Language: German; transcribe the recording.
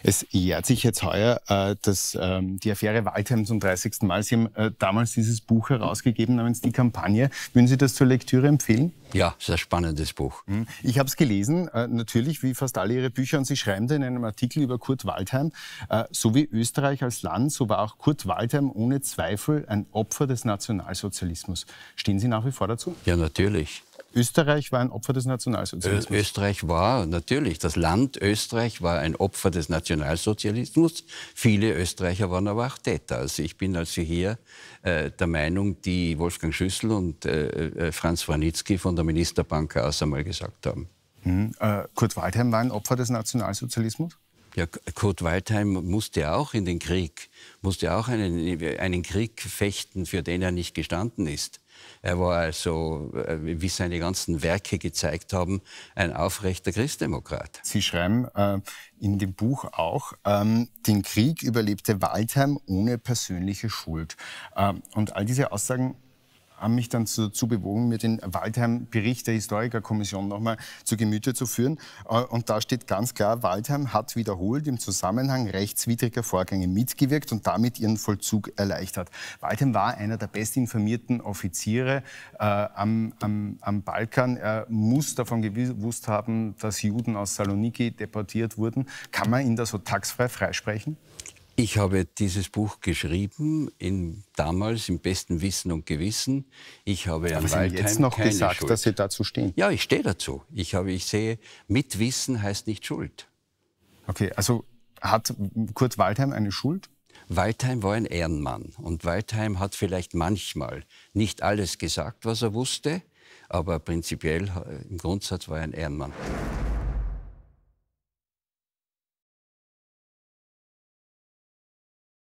Es jährt sich jetzt heuer, äh, dass ähm, die Affäre Waldheim zum 30. Mal, Sie haben äh, damals dieses Buch herausgegeben namens Die Kampagne. Würden Sie das zur Lektüre empfehlen? Ja, sehr spannendes Buch. Hm. Ich habe es gelesen, äh, natürlich wie fast alle Ihre Bücher, und Sie schreiben da in einem Artikel über Kurt Waldheim, so wie Österreich als Land, so war auch Kurt Waldheim ohne Zweifel ein Opfer des Nationalsozialismus. Stehen Sie nach wie vor dazu? Ja, natürlich. Österreich war ein Opfer des Nationalsozialismus. Ö Österreich war natürlich, das Land Österreich war ein Opfer des Nationalsozialismus. Viele Österreicher waren aber auch Täter. Also ich bin also hier äh, der Meinung, die Wolfgang Schüssel und äh, äh Franz Franitzky von der Ministerbank aus einmal gesagt haben. Hm. Äh, Kurt Waldheim war ein Opfer des Nationalsozialismus? Ja, Kurt Waldheim musste auch in den Krieg, musste auch einen, einen Krieg fechten, für den er nicht gestanden ist. Er war also, äh, wie seine ganzen Werke gezeigt haben, ein aufrechter Christdemokrat. Sie schreiben äh, in dem Buch auch, ähm, den Krieg überlebte Waldheim ohne persönliche Schuld. Ähm, und all diese Aussagen haben mich dann dazu bewogen, mir den Waldheim-Bericht der Historikerkommission nochmal zu Gemüte zu führen. Äh, und da steht ganz klar, Waldheim hat wiederholt im Zusammenhang rechtswidriger Vorgänge mitgewirkt und damit ihren Vollzug erleichtert. Waldheim war einer der bestinformierten Offiziere äh, am, am, am, Balkan. Er muss davon gewusst haben, dass Juden aus Saloniki deportiert wurden. Kann man ihn da so taxfrei freisprechen? Ich habe dieses Buch geschrieben, in, damals im besten Wissen und Gewissen. Ich habe Aber an Sie haben jetzt noch gesagt, Schuld. dass Sie dazu stehen. Ja, ich stehe dazu. Ich, habe, ich sehe, mit Wissen heißt nicht Schuld. Okay, also hat Kurt Waldheim eine Schuld? Waldheim war ein Ehrenmann und Waldheim hat vielleicht manchmal nicht alles gesagt, was er wusste, aber prinzipiell äh, im Grundsatz war er ein Ehrenmann.